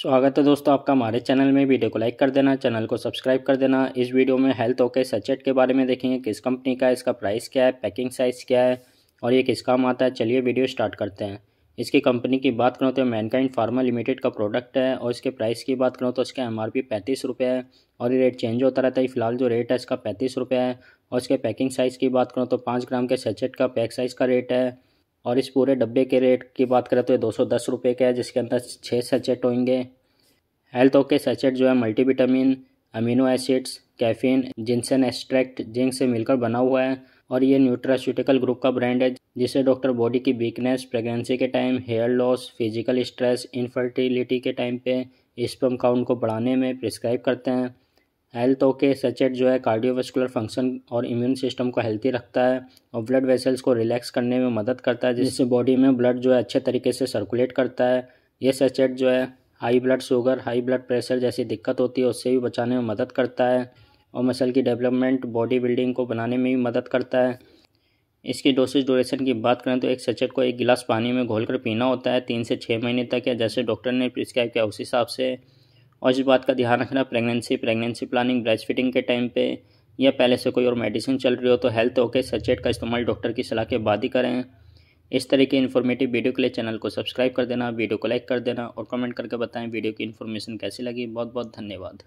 स्वागत है दोस्तों आपका हमारे चैनल में वीडियो को लाइक कर देना चैनल को सब्सक्राइब कर देना इस वीडियो में हेल्थ ओके सचेट के बारे में देखेंगे किस कंपनी का है इसका प्राइस क्या है पैकिंग साइज़ क्या है और ये किस काम आता है चलिए वीडियो स्टार्ट करते हैं इसकी कंपनी की बात करूँ तो मैनकाइंड फार्मा लिमिटेड का प्रोडक्ट है और इसके प्राइस की बात करूँ तो इसका एम आर है और ये रेट चेंज होता रहता है फिलहाल जो रेट है इसका पैंतीस है और इसके पैकिंग साइज़ की बात करूँ तो पाँच ग्राम के सचेट का पैक साइज़ का रेट है और इस पूरे डब्बे के रेट की बात करें तो ये दो सौ दस रुपये का है जिसके अंदर छः सचेट होंगे हेल्थ ओके सचेट जो है multivitamin amino acids caffeine ginseng extract zinc से मिलकर बना हुआ है और ये न्यूट्रास्यूटिकल ग्रुप का ब्रांड है जिसे डॉक्टर बॉडी की वीकनेस प्रेगनेंसी के time hair loss physical stress infertility के टाइम पे स्पम काउंट को बढ़ाने में प्रिस्क्राइब करते हैं हेल्थ ओके सचेट जो है कार्डियोवेस्कुलर फंक्शन और इम्यून सिस्टम को हेल्थी रखता है और ब्लड वेसल्स को रिलैक्स करने में मदद करता है जिससे बॉडी में ब्लड जो है अच्छे तरीके से सर्कुलेट करता है ये सचेट जो है high blood sugar high blood pressure जैसी दिक्कत होती है उससे भी बचाने में मदद करता है और मसल की डेवलपमेंट बॉडी बिल्डिंग को बनाने में भी मदद करता है इसकी डोसेज डोरेशन की बात करें तो एक सचेट को एक गिलास पानी में घोलकर पीना होता है तीन से छः महीने तक या जैसे डॉक्टर ने प्रिस्क्राइब किया उस हिसाब से और इस बात का ध्यान रखना pregnancy pregnancy planning breast feeding के टाइम पे या पहले से कोई और मेडिसिन चल रही हो तो हेल्थ ओके सचेट का इस्तेमाल डॉक्टर की सलाह के बाद ही करें इस तरह की इन्फॉर्मेटिव वीडियो के लिए चैनल को सब्सक्राइब कर देना वीडियो को लाइक कर देना और कमेंट करके बताएं वीडियो की इन्फॉर्मेशन कैसी लगी बहुत बहुत धन्यवाद